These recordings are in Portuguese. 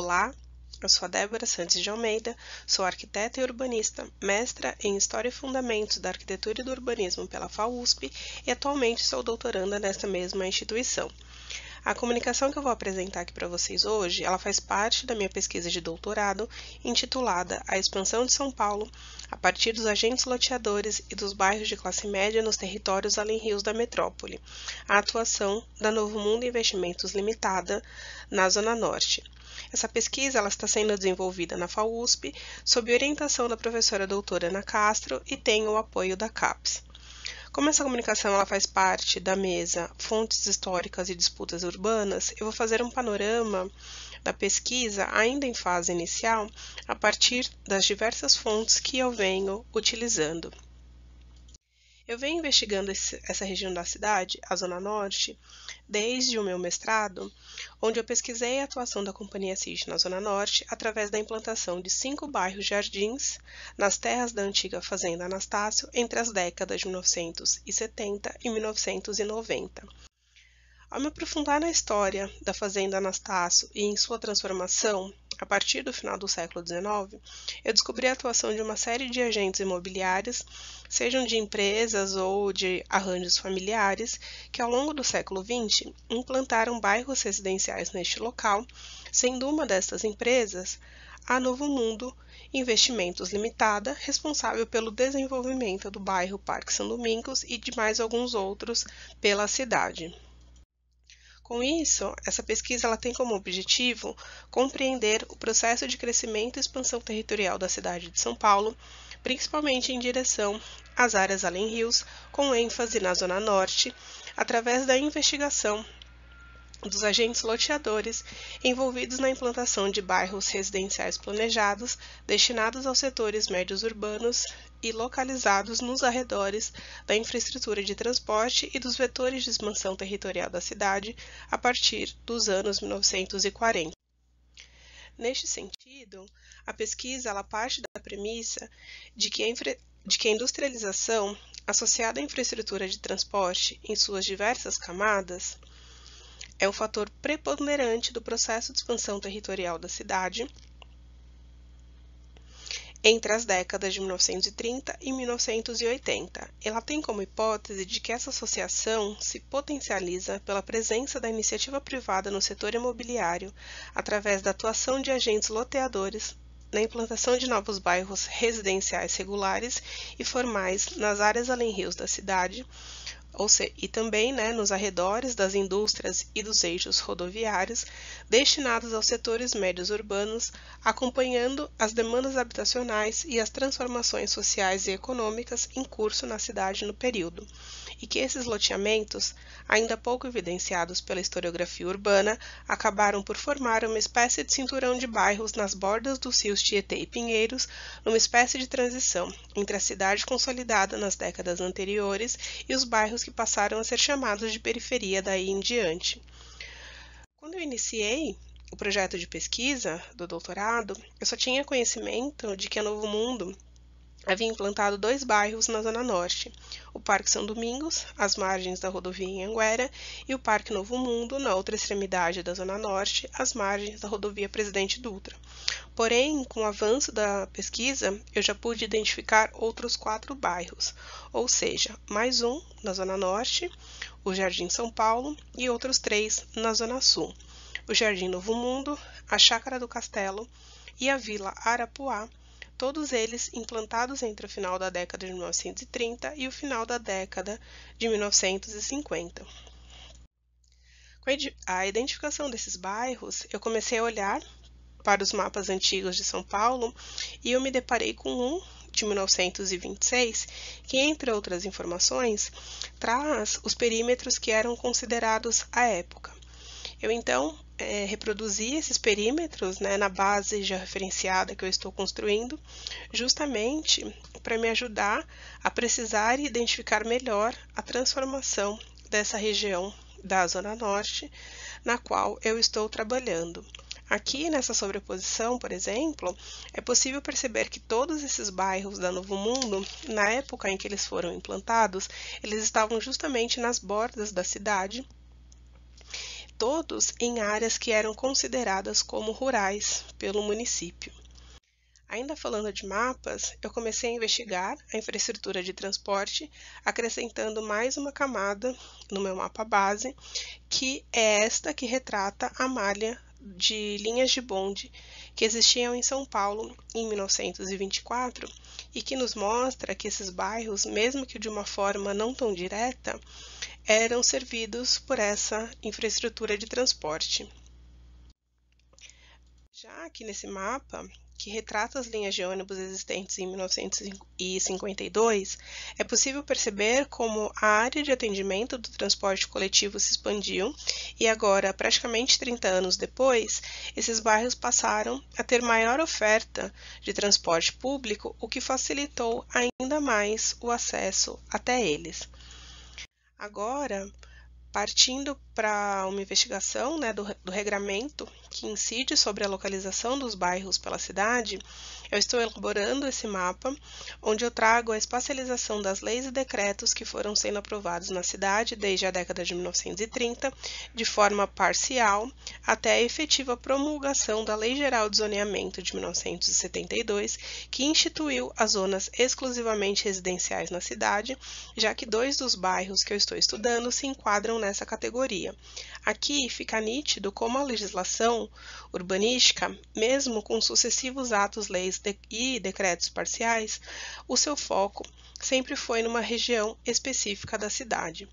Olá, eu sou a Débora Santos de Almeida, sou arquiteta e urbanista, mestra em História e Fundamentos da Arquitetura e do Urbanismo pela FAUSP e atualmente sou doutoranda nesta mesma instituição. A comunicação que eu vou apresentar aqui para vocês hoje, ela faz parte da minha pesquisa de doutorado, intitulada A Expansão de São Paulo a partir dos agentes loteadores e dos bairros de classe média nos territórios além rios da metrópole. A atuação da Novo Mundo Investimentos Limitada na Zona Norte. Essa pesquisa ela está sendo desenvolvida na FAUSP, sob orientação da professora doutora Ana Castro e tem o apoio da CAPES. Como essa comunicação ela faz parte da mesa Fontes Históricas e Disputas Urbanas, eu vou fazer um panorama da pesquisa, ainda em fase inicial, a partir das diversas fontes que eu venho utilizando. Eu venho investigando essa região da cidade, a Zona Norte, desde o meu mestrado, onde eu pesquisei a atuação da Companhia CIT na Zona Norte através da implantação de cinco bairros jardins nas terras da antiga Fazenda Anastácio entre as décadas de 1970 e 1990. Ao me aprofundar na história da Fazenda Anastácio e em sua transformação a partir do final do século XIX, eu descobri a atuação de uma série de agentes imobiliários, sejam de empresas ou de arranjos familiares, que ao longo do século XX implantaram bairros residenciais neste local, sendo uma destas empresas a Novo Mundo Investimentos Limitada, responsável pelo desenvolvimento do bairro Parque São Domingos e de mais alguns outros pela cidade. Com isso, essa pesquisa ela tem como objetivo compreender o processo de crescimento e expansão territorial da cidade de São Paulo, principalmente em direção às áreas além rios, com ênfase na Zona Norte, através da investigação dos agentes loteadores envolvidos na implantação de bairros residenciais planejados destinados aos setores médios urbanos e localizados nos arredores da infraestrutura de transporte e dos vetores de expansão territorial da cidade a partir dos anos 1940. Neste sentido, a pesquisa ela parte da premissa de que, infra... de que a industrialização, associada à infraestrutura de transporte em suas diversas camadas, é o fator preponderante do processo de expansão territorial da cidade entre as décadas de 1930 e 1980. Ela tem como hipótese de que essa associação se potencializa pela presença da iniciativa privada no setor imobiliário através da atuação de agentes loteadores na implantação de novos bairros residenciais regulares e formais nas áreas além rios da cidade, ou seja, e também né, nos arredores das indústrias e dos eixos rodoviários destinados aos setores médios urbanos, acompanhando as demandas habitacionais e as transformações sociais e econômicas em curso na cidade no período e que esses loteamentos, ainda pouco evidenciados pela historiografia urbana, acabaram por formar uma espécie de cinturão de bairros nas bordas dos rios Tietê e Pinheiros, numa espécie de transição entre a cidade consolidada nas décadas anteriores e os bairros que passaram a ser chamados de periferia daí em diante. Quando eu iniciei o projeto de pesquisa do doutorado, eu só tinha conhecimento de que a Novo Mundo havia implantado dois bairros na Zona Norte: o Parque São Domingos, às margens da rodovia Anguera, e o Parque Novo Mundo, na outra extremidade da Zona Norte, às margens da rodovia Presidente Dutra. Porém, com o avanço da pesquisa, eu já pude identificar outros quatro bairros, ou seja, mais um na Zona Norte, o Jardim São Paulo e outros três na Zona Sul: o Jardim Novo Mundo, a Chácara do Castelo e a Vila Arapuá todos eles implantados entre o final da década de 1930 e o final da década de 1950. Com a identificação desses bairros, eu comecei a olhar para os mapas antigos de São Paulo e eu me deparei com um de 1926, que, entre outras informações, traz os perímetros que eram considerados à época. Eu então é, reproduzi esses perímetros né, na base já referenciada que eu estou construindo, justamente para me ajudar a precisar e identificar melhor a transformação dessa região da Zona Norte na qual eu estou trabalhando. Aqui nessa sobreposição, por exemplo, é possível perceber que todos esses bairros da Novo Mundo, na época em que eles foram implantados, eles estavam justamente nas bordas da cidade todos em áreas que eram consideradas como rurais pelo município. Ainda falando de mapas, eu comecei a investigar a infraestrutura de transporte, acrescentando mais uma camada no meu mapa base, que é esta que retrata a malha de linhas de bonde que existiam em São Paulo em 1924 e que nos mostra que esses bairros, mesmo que de uma forma não tão direta, eram servidos por essa infraestrutura de transporte. Já aqui nesse mapa, que retrata as linhas de ônibus existentes em 1952, é possível perceber como a área de atendimento do transporte coletivo se expandiu e agora, praticamente 30 anos depois, esses bairros passaram a ter maior oferta de transporte público, o que facilitou ainda mais o acesso até eles. Agora, partindo para uma investigação né, do, do regramento que incide sobre a localização dos bairros pela cidade, eu estou elaborando esse mapa, onde eu trago a espacialização das leis e decretos que foram sendo aprovados na cidade desde a década de 1930, de forma parcial, até a efetiva promulgação da Lei Geral de Zoneamento de 1972, que instituiu as zonas exclusivamente residenciais na cidade, já que dois dos bairros que eu estou estudando se enquadram nessa categoria. Aqui fica nítido como a legislação urbanística, mesmo com sucessivos atos leis e decretos parciais, o seu foco sempre foi numa região específica da cidade.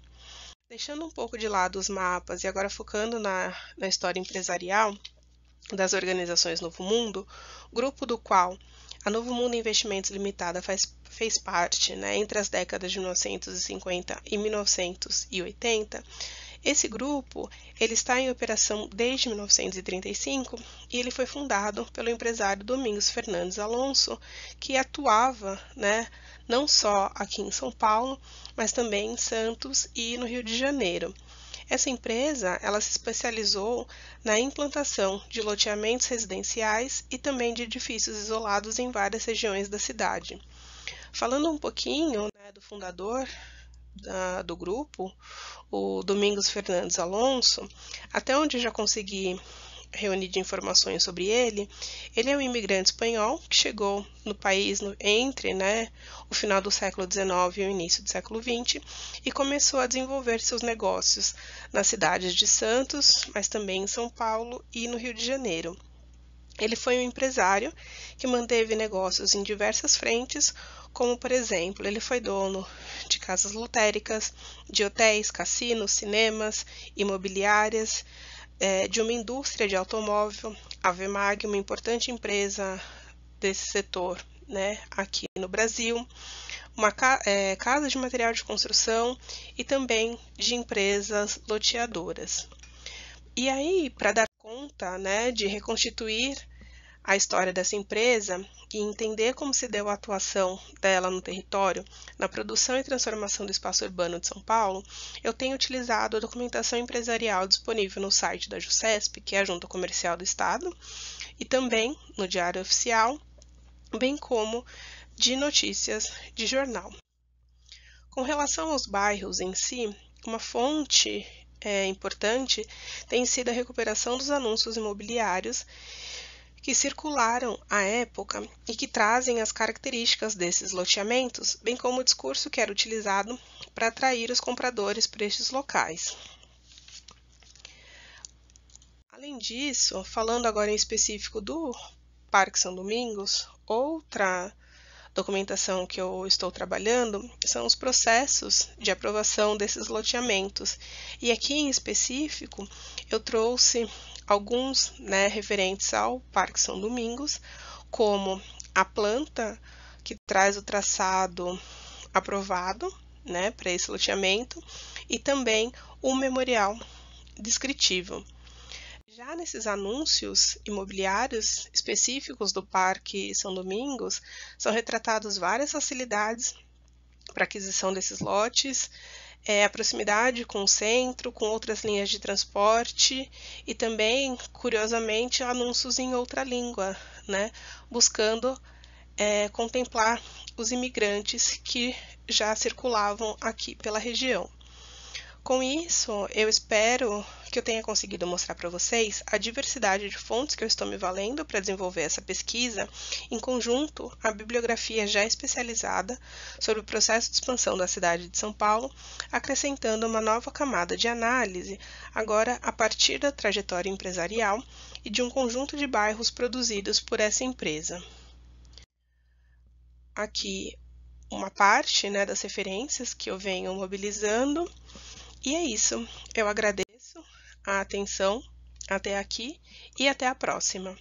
Deixando um pouco de lado os mapas e agora focando na, na história empresarial das organizações Novo Mundo, grupo do qual a Novo Mundo Investimentos Limitada faz, fez parte né, entre as décadas de 1950 e 1980, esse grupo ele está em operação desde 1935 e ele foi fundado pelo empresário Domingos Fernandes Alonso, que atuava né, não só aqui em São Paulo, mas também em Santos e no Rio de Janeiro. Essa empresa ela se especializou na implantação de loteamentos residenciais e também de edifícios isolados em várias regiões da cidade. Falando um pouquinho né, do fundador, da, do grupo, o Domingos Fernandes Alonso, até onde já consegui reunir de informações sobre ele, ele é um imigrante espanhol que chegou no país no, entre né, o final do século XIX e o início do século XX e começou a desenvolver seus negócios nas cidades de Santos, mas também em São Paulo e no Rio de Janeiro. Ele foi um empresário que manteve negócios em diversas frentes, como por exemplo, ele foi dono de casas lotéricas, de hotéis, cassinos, cinemas, imobiliárias, é, de uma indústria de automóvel, a Vemag, uma importante empresa desse setor né, aqui no Brasil, uma ca é, casa de material de construção e também de empresas loteadoras. E aí, para dar conta né, de reconstituir a história dessa empresa e entender como se deu a atuação dela no território, na produção e transformação do espaço urbano de São Paulo, eu tenho utilizado a documentação empresarial disponível no site da JUCESP, que é a Junta Comercial do Estado, e também no Diário Oficial, bem como de notícias de jornal. Com relação aos bairros em si, uma fonte é, importante tem sido a recuperação dos anúncios imobiliários que circularam à época e que trazem as características desses loteamentos, bem como o discurso que era utilizado para atrair os compradores para estes locais. Além disso, falando agora em específico do Parque São Domingos, outra documentação que eu estou trabalhando são os processos de aprovação desses loteamentos. E aqui em específico, eu trouxe alguns né, referentes ao Parque São Domingos, como a planta que traz o traçado aprovado né, para esse loteamento e também o memorial descritivo. Já nesses anúncios imobiliários específicos do Parque São Domingos, são retratados várias facilidades para aquisição desses lotes, é, a proximidade com o centro, com outras linhas de transporte e também, curiosamente, anúncios em outra língua, né? buscando é, contemplar os imigrantes que já circulavam aqui pela região. Com isso, eu espero que eu tenha conseguido mostrar para vocês a diversidade de fontes que eu estou me valendo para desenvolver essa pesquisa, em conjunto à bibliografia já especializada sobre o processo de expansão da cidade de São Paulo, acrescentando uma nova camada de análise, agora a partir da trajetória empresarial e de um conjunto de bairros produzidos por essa empresa. Aqui uma parte né, das referências que eu venho mobilizando e é isso. Eu agradeço a atenção até aqui e até a próxima.